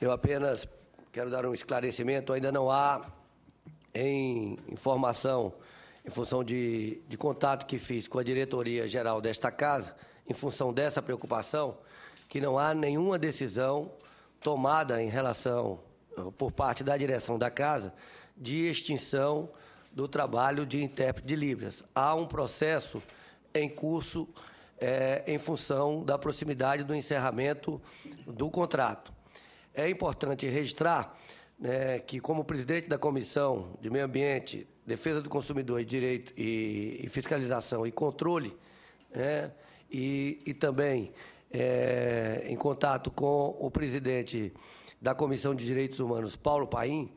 Eu apenas quero dar um esclarecimento: ainda não há em informação, em função de, de contato que fiz com a diretoria geral desta casa, em função dessa preocupação, que não há nenhuma decisão tomada em relação, eh, por parte da direção da casa, de extinção do trabalho de intérprete de Libras. Há um processo em curso é, em função da proximidade do encerramento do contrato. É importante registrar né, que, como presidente da Comissão de Meio Ambiente, Defesa do Consumidor e Direito e, e Fiscalização e Controle, né, e, e, também é, em contato com o presidente da Comissão de Direitos Humanos, Paulo Paim,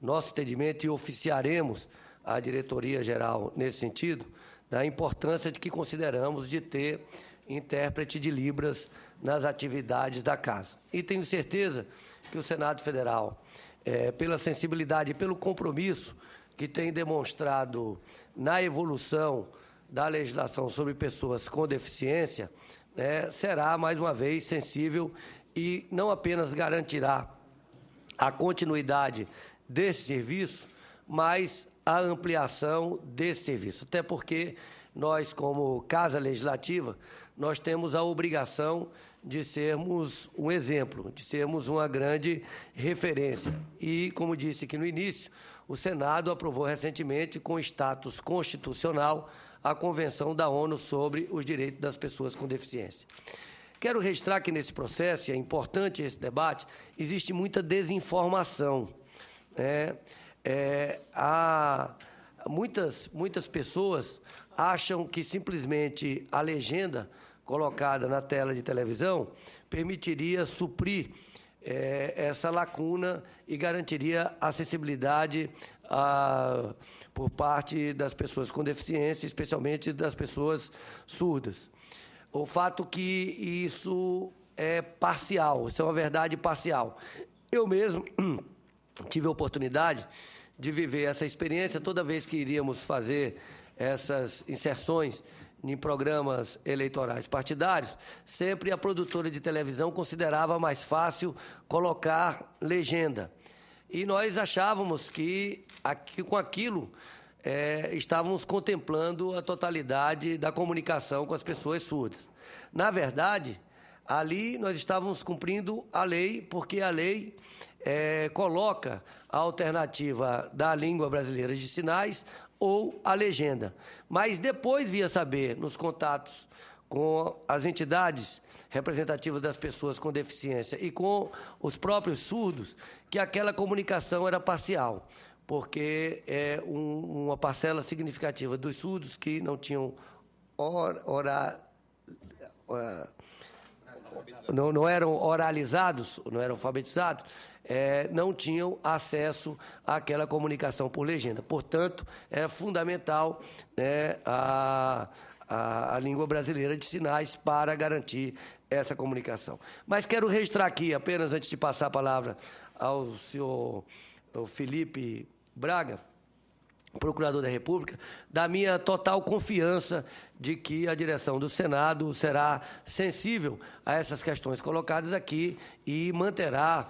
nosso entendimento e oficiaremos à diretoria geral nesse sentido, da importância de que consideramos de ter intérprete de Libras nas atividades da Casa. E tenho certeza que o Senado Federal, é, pela sensibilidade e pelo compromisso que tem demonstrado na evolução da legislação sobre pessoas com deficiência, né, será mais uma vez sensível e não apenas garantirá a continuidade desse serviço, mas a ampliação desse serviço. Até porque nós, como Casa Legislativa, nós temos a obrigação de sermos um exemplo, de sermos uma grande referência. E, como disse aqui no início, o Senado aprovou recentemente, com status constitucional, a Convenção da ONU sobre os Direitos das Pessoas com Deficiência. Quero registrar que nesse processo, e é importante esse debate, existe muita desinformação. Né? É, há muitas, muitas pessoas acham que simplesmente a legenda colocada na tela de televisão permitiria suprir é, essa lacuna e garantiria acessibilidade a, por parte das pessoas com deficiência, especialmente das pessoas surdas. O fato que isso é parcial, isso é uma verdade parcial. Eu mesmo tive a oportunidade de viver essa experiência toda vez que iríamos fazer essas inserções em programas eleitorais partidários, sempre a produtora de televisão considerava mais fácil colocar legenda. E nós achávamos que aqui, com aquilo é, estávamos contemplando a totalidade da comunicação com as pessoas surdas. Na verdade, ali nós estávamos cumprindo a lei, porque a lei é, coloca a alternativa da língua brasileira de sinais ou a legenda. Mas depois via saber nos contatos com as entidades representativas das pessoas com deficiência e com os próprios surdos que aquela comunicação era parcial, porque é um, uma parcela significativa dos surdos que não tinham hora, hora não, não eram oralizados, não eram alfabetizados, é, não tinham acesso àquela comunicação por legenda. Portanto, é fundamental né, a, a, a língua brasileira de sinais para garantir essa comunicação. Mas quero registrar aqui, apenas antes de passar a palavra ao senhor ao Felipe Braga, procurador da República, da minha total confiança de que a direção do Senado será sensível a essas questões colocadas aqui e manterá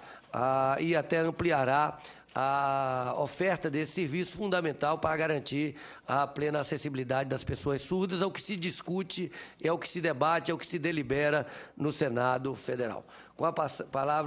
e até ampliará a oferta desse serviço fundamental para garantir a plena acessibilidade das pessoas surdas ao é que se discute, ao é que se debate, ao é que se delibera no Senado Federal. Com a palavra.